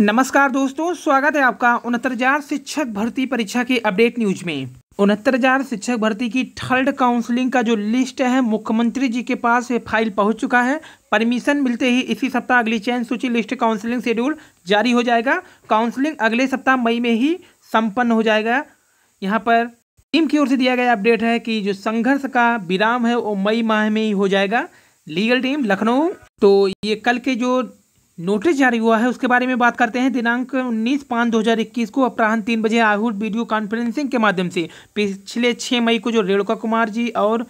नमस्कार दोस्तों स्वागत है आपका उनहत्तर हजार शिक्षक भर्ती परीक्षा के अपडेट न्यूज में उनहत्तर हजार शिक्षक भर्ती की थर्ड काउंसलिंग का जो लिस्ट है मुख्यमंत्री जी के पास ये फाइल पहुंच चुका है परमिशन मिलते ही इसी सप्ताह अगली चयन सूची लिस्ट काउंसलिंग शेड्यूल जारी हो जाएगा काउंसलिंग अगले सप्ताह मई में ही संपन्न हो जाएगा यहाँ पर टीम की ओर से दिया गया अपडेट है कि जो संघर्ष का विराम है वो मई माह में ही हो जाएगा लीगल टीम लखनऊ तो ये कल के जो नोटिस जारी हुआ है उसके बारे में बात करते हैं दिनांक 19 पाँच 2021 को अपराह्न तीन बजे आहूट वीडियो कॉन्फ्रेंसिंग के माध्यम से पिछले छः मई को जो रेणुका कुमार जी और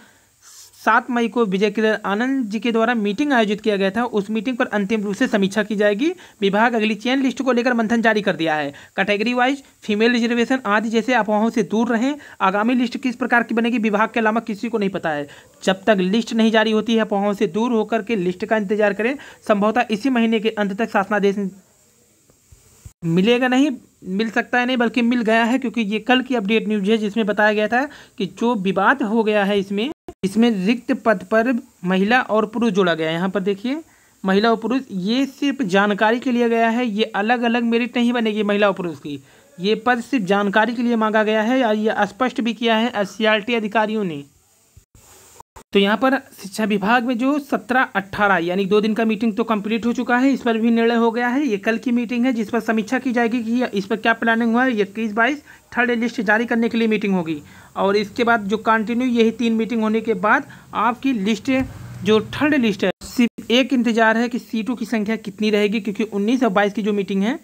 सात मई को विजय किरण आनंद जी के द्वारा मीटिंग आयोजित किया गया था उस मीटिंग पर अंतिम रूप से समीक्षा की जाएगी विभाग अगली चयन लिस्ट को लेकर मंथन जारी कर दिया है कैटेगरी वाइज फीमेल रिजर्वेशन आदि जैसे अफवाहों से दूर रहें आगामी लिस्ट किस प्रकार की बनेगी विभाग के अलावा किसी को नहीं पता है जब तक लिस्ट नहीं जारी होती है अफवाहों से दूर होकर के लिस्ट का इंतजार करें संभवतः इसी महीने के अंत तक शासनादेश मिलेगा नहीं मिल सकता है नहीं बल्कि मिल गया है क्योंकि ये कल की अपडेट न्यूज है जिसमें बताया गया था कि जो विवाद हो गया है इसमें इसमें रिक्त पद पर महिला और पुरुष जोड़ा गया है यहाँ पर देखिए महिला और पुरुष ये सिर्फ जानकारी के लिए गया है ये अलग अलग मेरिट नहीं बनेगी महिला और पुरुष की ये पद सिर्फ जानकारी के लिए मांगा गया है या ये स्पष्ट भी किया है एस अधिकारियों ने तो यहाँ पर शिक्षा विभाग में जो सत्रह अट्ठारह यानी दो दिन का मीटिंग तो कंप्लीट हो चुका है इस पर भी निर्णय हो गया है ये कल की मीटिंग है जिस पर समीक्षा की जाएगी कि इस पर क्या प्लानिंग हुआ है इक्कीस बाईस थर्ड लिस्ट जारी करने के लिए मीटिंग होगी और इसके बाद जो कंटिन्यू यही तीन मीटिंग होने के बाद आपकी लिस्ट जो थर्ड लिस्ट है सिर्फ एक इंतजार है कि सीटों की संख्या कितनी रहेगी क्योंकि उन्नीस और बाईस की जो मीटिंग है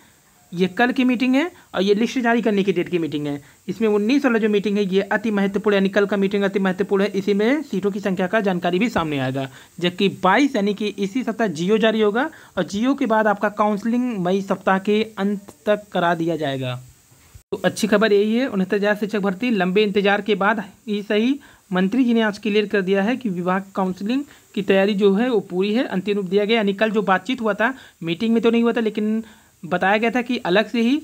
ये कल की मीटिंग है और ये लिस्ट जारी करने की डेट की मीटिंग है इसमें उन्नीस वाला जो मीटिंग है ये अति महत्वपूर्ण यानी कल का मीटिंग अति महत्वपूर्ण है इसी में सीटों की संख्या का जानकारी भी सामने आएगा जबकि बाईस यानी कि इसी सप्ताह जियो जारी होगा और जियो के बाद आपका काउंसलिंग मई सप्ताह के अंत तक करा दिया जाएगा तो अच्छी खबर यही है उनहत्तर हज़ार शिक्षक भर्ती लंबे इंतजार के बाद ही सही मंत्री जी ने आज क्लियर कर दिया है कि विभाग काउंसलिंग की तैयारी जो है वो पूरी है अंतिम रूप दिया गया यानी कल जो बातचीत हुआ था मीटिंग में तो नहीं हुआ था लेकिन बताया गया था कि अलग से ही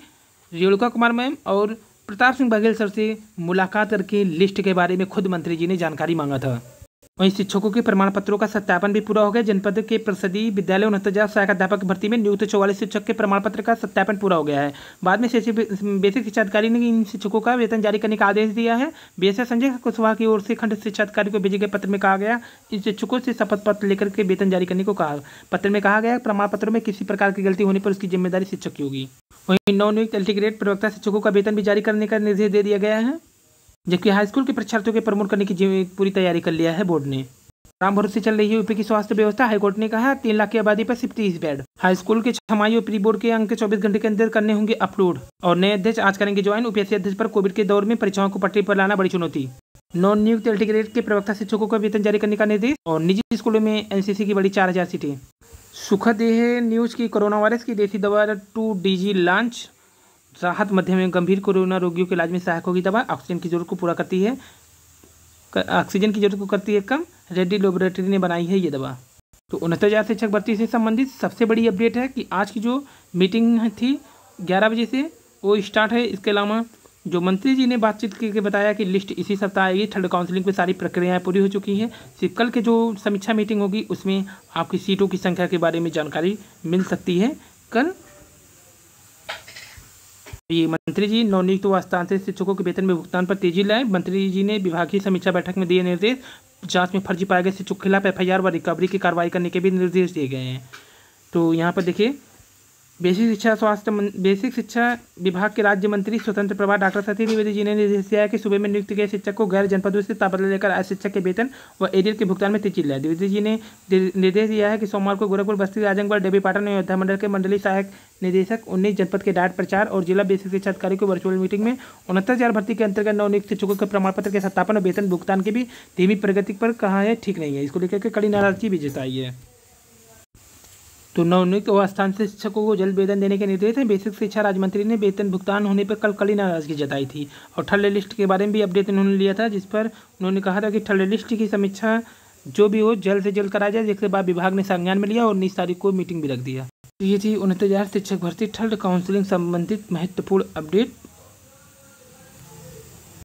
रेणुका कुमार मैम और प्रताप सिंह बघेल सर से मुलाकात करके लिस्ट के बारे में खुद मंत्री जी ने जानकारी मांगा था वहीं शिक्षकों के प्रमाण पत्रों का सत्यापन भी पूरा हो गया जनपद के प्रसदीय विद्यालय उनहत्तर हजार सहायक अध्यापक भर्ती में नियुक्त चौवालीस शिक्षक के प्रमाण पत्र का सत्यापन पूरा हो गया है बाद में बेसिक शिक्षा अधिकारी ने इन शिक्षकों का वेतन जारी करने का आदेश दिया है बी संजय कुशवाहा की ओर से खंड शिक्षा अधिकारी को भेजे गए पत्र में कहा गया इन शिक्षकों से शपथ पत्र लेकर के वेतन जारी करने को कहा पत्र में कहा गया प्रमाण पत्रों में किसी प्रकार की गलती होने पर उसकी जिम्मेदारी शिक्षक की होगी वहीं नौ नियुक्त अल्टीग्रेड प्रवक्ता शिक्षकों का वेतन भी जारी करने का निर्देश दे दिया गया है जबकि हाई स्कूल के परीक्षार्थियों के प्रमोट करने की पूरी तैयारी कर लिया है बोर्ड ने राम भरोसे चल रही है यूपी की स्वास्थ्य व्यवस्था हाईकोर्ट ने कहा तीन लाख की आबादी पर सिर्फ तीस बेड हाई स्कूल के छमाही और प्री बोर्ड के अंक 24 घंटे के अंदर करने होंगे अपलोड और नए अध्यक्ष आज करेंगे ज्वाइन यूपीएससी अध्यक्ष पर कोविड के दौर में परीक्षाओं को पटरी पर लाना बड़ी चुनौती नॉन नियुक्त अल्टीग्रेड के प्रवक्ता शिक्षकों का वेतन जारी करने का निर्देश और निजी स्कूलों में एनसीसी की बड़ी चार हजार सीटें सुखद है न्यूज की कोरोना वायरस की देसी दवा टू डीजी लॉन्च राहत मध्यम एवं गंभीर कोरोना रोगियों के इलाज में सहायक होगी दवा ऑक्सीजन की जरूरत को पूरा करती है ऑक्सीजन की जरूरत को करती है कम रेड्डी लेबोरेटरी ने बनाई है ये दवा तो उनहत्तर हज़ार शिक्षक भर्ती से संबंधित सबसे बड़ी अपडेट है कि आज की जो मीटिंग थी ग्यारह बजे से वो स्टार्ट है इसके अलावा जो मंत्री जी ने बातचीत करके बताया कि लिस्ट इसी सप्ताह आएगी थर्ड काउंसिलिंग में सारी प्रक्रियाएं पूरी हो चुकी हैं सिर्फ कल के जो समीक्षा मीटिंग होगी उसमें आपकी सीटों की संख्या के बारे में जानकारी मिल सकती है कल तो ये मंत्री जी नवनियुक्त व स्थानांतरित शिक्षकों के वेतन में भुगतान पर तेजी लाएं मंत्री जी ने विभागीय समीक्षा बैठक में दिए निर्देश जांच में फर्जी पाए गए शिक्षक के खिलाफ एफ व रिकवरी की कार्रवाई करने के भी निर्देश दिए गए हैं तो यहाँ पर देखिए बेसिक शिक्षा स्वास्थ्य बेसिक शिक्षा विभाग के राज्य मंत्री स्वतंत्र प्रभार डॉक्टर सत्य द्विवेदी जी ने निर्देश दिया है कि सुबह में नियुक्त गए शिक्षक को गैर जनपदों से ताबदला लेकर आज शिक्षक के वेतन व एरियर के भुगतान में तेजी लिया द्विवेदी जी ने निर्देश दिया है कि सोमवार को गोरखपुर बस्ती राजनगढ़ डेबी पाटन अयोध्या मंडल के मंडली सहायक निदेशक उन्नीस जनपद के डाट प्रचार और जिला बेसिक शिक्षा अधिकारी को वर्चुअल मीटिंग में उनहत्तर हजार भर्ती के अंतर्गत नवनियुक्त शिक्षकों के प्रमाण पत्र के सत्यापन और वेतन भुगतान की भी धीमी प्रगति पर कहा है ठीक नहीं है इसको लेकर के कड़ी नाराजगी भी जताई है तो नवनियुक्त व से शिक्षकों को जल्द वेतन देने के निर्देश हैं बेसिक शिक्षा राज्य मंत्री ने वेतन भुगतान होने पर कल कड़ी नाराजगी जताई थी और ठल्ले लिस्ट के बारे में भी अपडेट उन्होंने लिया था जिस पर उन्होंने कहा था कि ठल्ले लिस्ट की समीक्षा जो भी हो जल्द से जल्द कराया जाए जिसके बाद विभाग ने संज्ञान में लिया और उन्नीस तारीख को मीटिंग भी रख दिया तो ये थी उनतीस शिक्षक भर्ती ठल्ड काउंसिलिंग संबंधित महत्वपूर्ण अपडेट